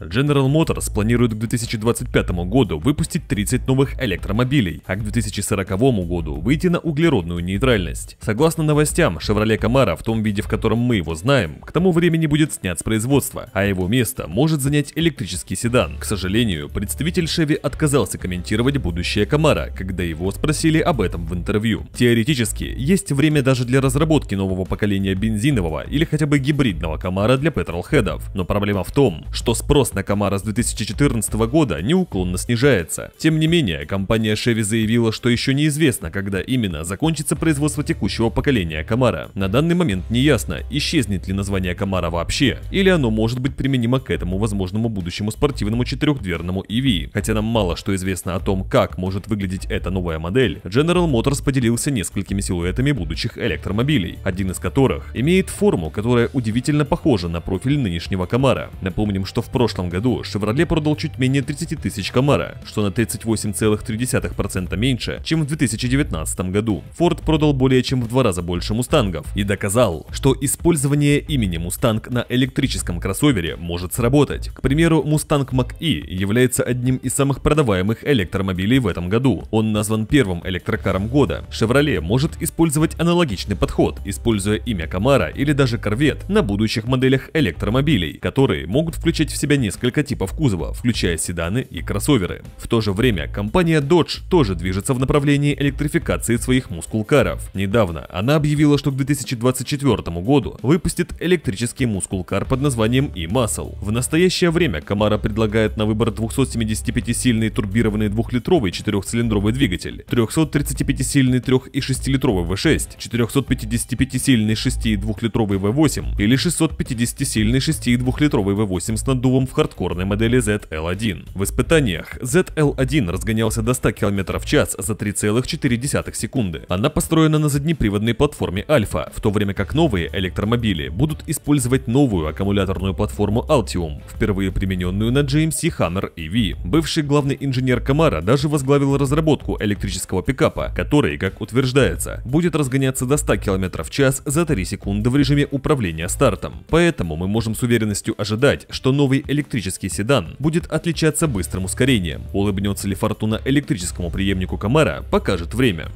General Motors планирует к 2025 году выпустить 30 новых электромобилей, а к 2040 году выйти на углеродную нейтральность. Согласно новостям, Chevrolet Camaro в том виде, в котором мы его знаем, к тому времени будет снят с производства, а его место может занять электрический седан. К сожалению, представитель Chevy отказался комментировать будущее Camaro, когда его спросили об этом в интервью. Теоретически, есть время даже для разработки нового поколения бензинового или хотя бы гибридного Camaro для петролхедов, но проблема в том, что спрос спрос на Камара с 2014 года неуклонно снижается. Тем не менее, компания Chevy заявила, что еще неизвестно, когда именно закончится производство текущего поколения Камара. На данный момент не ясно, исчезнет ли название Камара вообще, или оно может быть применимо к этому возможному будущему спортивному четырехдверному EV. Хотя нам мало что известно о том, как может выглядеть эта новая модель, General Motors поделился несколькими силуэтами будущих электромобилей, один из которых имеет форму, которая удивительно похожа на профиль нынешнего Камара. Напомним, что в прошлом прошлом году Chevrolet продал чуть менее 30 тысяч Camaro, что на 38,3% меньше, чем в 2019 году. Ford продал более чем в два раза больше мустангов и доказал, что использование имени Mustang на электрическом кроссовере может сработать. К примеру, Mustang Mach-E является одним из самых продаваемых электромобилей в этом году. Он назван первым электрокаром года. Chevrolet может использовать аналогичный подход, используя имя Camaro или даже Corvette на будущих моделях электромобилей, которые могут включать в себя не несколько типов кузова, включая седаны и кроссоверы. В то же время компания Dodge тоже движется в направлении электрификации своих мускулкаров. Недавно она объявила, что к 2024 году выпустит электрический мускулкар под названием e-Muscle. В настоящее время Камара предлагает на выбор 275-сильный турбированный двухлитровый четырехцилиндровый двигатель, 335-сильный 3 и 6-литровый V6, 455-сильный 6 и 2-литровый V8 или 650-сильный 6 и 2-литровый V8 с наддувом в хардкорной модели ZL1. В испытаниях ZL1 разгонялся до 100 км в час за 3,4 секунды. Она построена на заднеприводной платформе Альфа, в то время как новые электромобили будут использовать новую аккумуляторную платформу Altium, впервые примененную на GMC Hammer EV. Бывший главный инженер Камара даже возглавил разработку электрического пикапа, который, как утверждается, будет разгоняться до 100 км в час за 3 секунды в режиме управления стартом. Поэтому мы можем с уверенностью ожидать, что новый электромобиль электрический седан будет отличаться быстрым ускорением. Улыбнется ли фортуна электрическому преемнику Камара, покажет время.